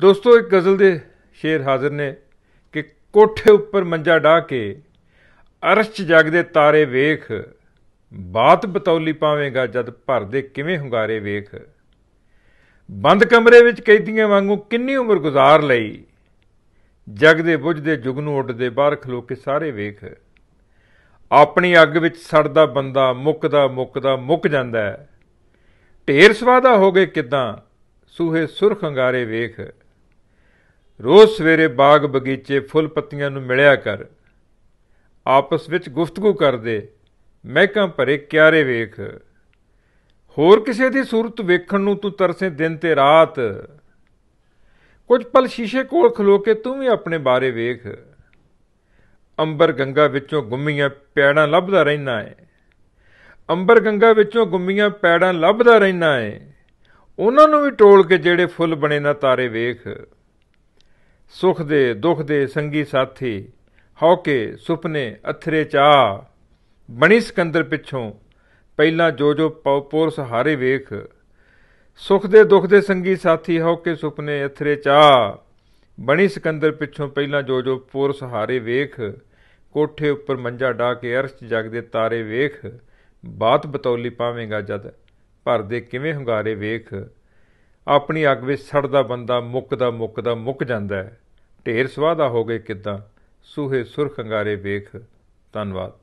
ਦੋਸਤੋ ਇੱਕ ਗਜ਼ਲ ਦੇ ਸ਼ੇਰ ਹਾਜ਼ਰ ਨੇ ਕਿ ਕੋਠੇ ਉੱਪਰ ਮੰਜਾ ਢਾ ਕੇ ਅਰਸ਼ ਚ ਜਗਦੇ ਤਾਰੇ ਵੇਖ ਬਾਤ ਬਤੌਲੀ ਪਾਵੇਂਗਾ ਜਦ ਭਰ ਦੇ ਕਿਵੇਂ ਹੁੰਗਾਰੇ ਵੇਖ ਬੰਦ ਕਮਰੇ ਵਿੱਚ ਕੈਦੀਆਂ ਵਾਂਗੂ ਕਿੰਨੀ ਉਮਰ ਗੁਜ਼ਾਰ ਲਈ ਜਗ ਦੇ ਬੁੱਝਦੇ ਜੁਗਨੂੰ ਉੱਡਦੇ ਬਾਹਰ ਖਲੋ ਕੇ ਸਾਰੇ ਵੇਖ ਆਪਣੀ ਅੱਗ ਵਿੱਚ ਸੜਦਾ ਬੰਦਾ ਮੁੱਕਦਾ ਮੁੱਕਦਾ ਮੁੱਕ ਜਾਂਦਾ ਢੇਰ ਸਵਾਦਾ ਹੋ ਗਏ ਕਿਦਾਂ ਸੂਹੇ ਸੁਰਖ ਹੰਗਾਰੇ ਵੇਖ ਰੋਜ਼ ਸਵੇਰੇ ਬਾਗ ਬਗੀਚੇ ਫੁੱਲ ਪੱਤੀਆਂ ਨੂੰ ਮਿਲਿਆ ਕਰ ਆਪਸ ਵਿੱਚ ਗੁਫ਼ਤਗੂ ਕਰਦੇ ਮਹਿਕਾਂ ਭਰੇ ਕਿਆਰੇ ਵੇਖ ਹੋਰ ਕਿਸੇ ਦੀ ਸੂਰਤ ਵੇਖਣ ਨੂੰ ਤੂੰ ਤਰਸੇ ਦਿਨ ਤੇ ਰਾਤ ਕੁਝ ਪਲ ਸ਼ੀਸ਼ੇ ਕੋਲ ਖਲੋ ਕੇ ਤੂੰ ਵੀ ਆਪਣੇ ਬਾਰੇ ਵੇਖ ਅੰਬਰ ਗੰਗਾ ਵਿੱਚੋਂ ਗੁੰਮੀਆਂ ਪੈੜਾਂ ਲੱਭਦਾ ਰਹਿਣਾ ਹੈ ਅੰਬਰ ਗੰਗਾ ਵਿੱਚੋਂ ਗੁੰਮੀਆਂ ਪੈੜਾਂ ਲੱਭਦਾ ਰਹਿਣਾ ਹੈ ਉਹਨਾਂ ਨੂੰ ਵੀ ਟੋਲ ਕੇ ਜਿਹੜੇ ਫੁੱਲ ਬਣੇ ਨਾ ਤਾਰੇ ਵੇਖ ਸੁਖ ਦੇ ਦੁਖ ਦੇ ਸੰਗੀ ਸਾਥੀ ਹੌਕੇ ਸੁਪਨੇ ਅਥਰੇ ਚਾ ਬਣੀ ਸਿਕੰਦਰ ਪਿੱਛੋਂ ਪਹਿਲਾਂ ਜੋ ਜੋ ਪੌਪੋਰ ਸਹਾਰੇ ਵੇਖ ਸੁਖ ਦੇ ਦੁਖ ਦੇ ਸੰਗੀ ਸਾਥੀ ਹੌਕੇ ਸੁਪਨੇ ਅਥਰੇ ਚਾ ਬਣੀ ਸਿਕੰਦਰ ਪਿੱਛੋਂ ਪਹਿਲਾਂ ਜੋ ਜੋ ਪੋਰ ਸਹਾਰੇ ਵੇਖ ਕੋਠੇ ਉੱਪਰ ਮੰਜਾ ਢਾ ਕੇ ਅਰਸ਼ ਜਗਦੇ ਤਾਰੇ ਵੇਖ ਬਾਤ ਬਤੌਲੀ ਪਾਵੇਂਗਾ ਜਦ ਭਰ ਦੇ ਕਿਵੇਂ ਹੰਗਾਰੇ ਵੇਖ ਆਪਣੀ ਅੱਗ ਵਿੱਚ ਸੜਦਾ ਬੰਦਾ ਮੁੱਕਦਾ ਮੁੱਕਦਾ ਮੁੱਕ ਜਾਂਦਾ ਢੇਰ ਸਵਾਦਾ ਹੋ ਗਏ ਕਿਦਾਂ ਸੂਹੇ ਸੁਰਖ ਅੰਗਾਰੇ ਵੇਖ ਧੰਨਵਾਦ